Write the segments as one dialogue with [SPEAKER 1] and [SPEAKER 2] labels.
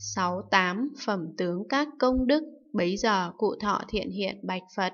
[SPEAKER 1] sáu tám phẩm tướng các công đức bấy giờ cụ thọ thiện hiện bạch phật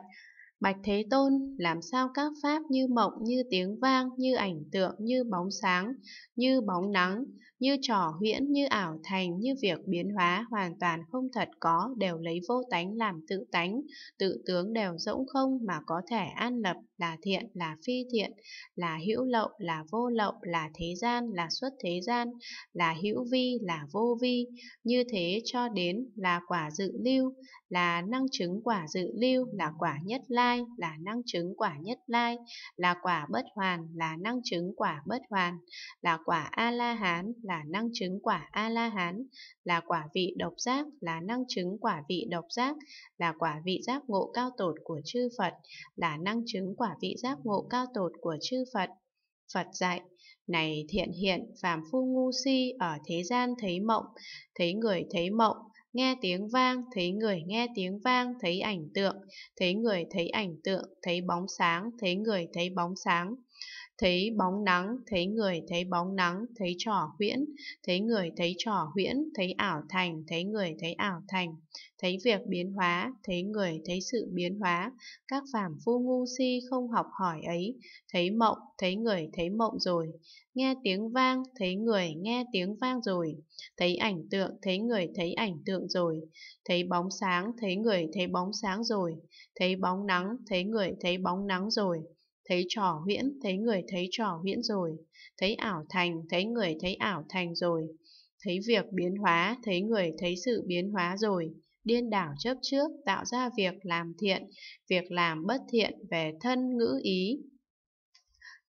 [SPEAKER 1] Bạch Thế Tôn, làm sao các pháp như mộng, như tiếng vang, như ảnh tượng, như bóng sáng, như bóng nắng, như trò huyễn, như ảo thành, như việc biến hóa hoàn toàn không thật có, đều lấy vô tánh làm tự tánh, tự tướng đều rỗng không mà có thể an lập là thiện, là phi thiện, là hữu lậu, là vô lậu, là thế gian, là xuất thế gian, là hữu vi, là vô vi, như thế cho đến là quả dự lưu, là năng chứng quả dự lưu, là quả nhất lai, lai, là năng chứng quả nhất lai, là quả bất hoàn, là năng chứng quả bất hoàn, là quả A-la-hán, là năng chứng quả A-la-hán, là quả vị độc giác, là năng chứng quả vị độc giác, là quả vị giác ngộ cao tột của chư Phật, là năng chứng quả vị giác ngộ cao tột của chư Phật. Phật dạy, này thiện hiện, phàm phu ngu si ở thế gian thấy mộng, thấy người thấy mộng, nghe tiếng vang thấy người nghe tiếng vang thấy ảnh tượng thấy người thấy ảnh tượng thấy bóng sáng thấy người thấy bóng sáng thấy bóng nắng thấy người thấy bóng nắng thấy trò huyễn thấy người thấy trò huyễn thấy ảo thành thấy người thấy ảo thành thấy việc biến hóa thấy người thấy sự biến hóa các phàm phu ngu si không học hỏi ấy thấy mộng thấy người thấy mộng rồi nghe tiếng vang thấy người nghe tiếng vang rồi thấy ảnh tượng thấy người thấy ảnh tượng rồi thấy bóng sáng thấy người thấy bóng sáng rồi thấy bóng nắng thấy người thấy bóng nắng rồi thấy trò huyễn, thấy người thấy trò huyễn rồi, thấy ảo thành, thấy người thấy ảo thành rồi, thấy việc biến hóa, thấy người thấy sự biến hóa rồi, điên đảo chấp trước, tạo ra việc làm thiện, việc làm bất thiện về thân ngữ ý.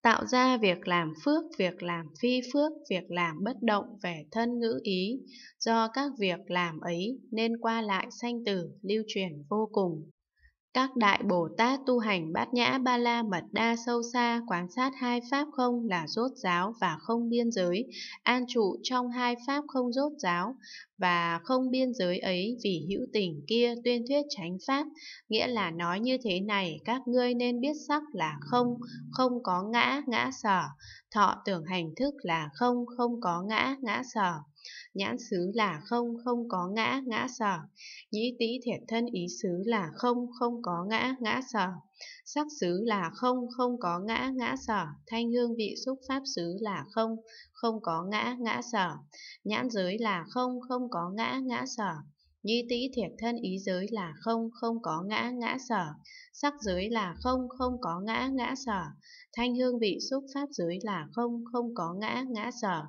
[SPEAKER 1] Tạo ra việc làm phước, việc làm phi phước, việc làm bất động về thân ngữ ý, do các việc làm ấy nên qua lại sanh tử lưu truyền vô cùng. Các đại Bồ Tát tu hành bát nhã ba la mật đa sâu xa quán sát hai pháp không là rốt giáo và không biên giới, an trụ trong hai pháp không rốt giáo, và không biên giới ấy vì hữu tình kia tuyên thuyết chánh pháp, nghĩa là nói như thế này, các ngươi nên biết sắc là không, không có ngã, ngã sở, thọ tưởng hành thức là không, không có ngã, ngã sở. Nhãn xứ là không, không có ngã, ngã sở. Nhĩ tý thiệt thân ý xứ là không, không có ngã, ngã sở. Sắc xứ là không, không có ngã, ngã sở. Thanh hương vị xúc pháp xứ là không, không có ngã, ngã sở. Nhãn giới là không, không có ngã, ngã sở. Nhi tý thiệt thân ý giới là không, không có ngã, ngã sở. Sắc giới là không, không có ngã, ngã sở. Thanh hương vị xúc pháp giới là không, không có ngã, ngã sở.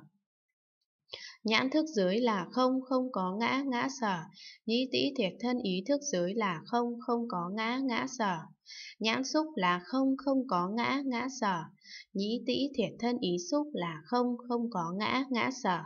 [SPEAKER 1] Nhãn thức giới là không, không có ngã, ngã sở. Nhĩ tĩ thiệt thân ý thức giới là không, không có ngã, ngã sở. Nhãn xúc là không, không có ngã, ngã sở. Nhĩ tĩ thiệt thân ý xúc là không, không có ngã, ngã sở.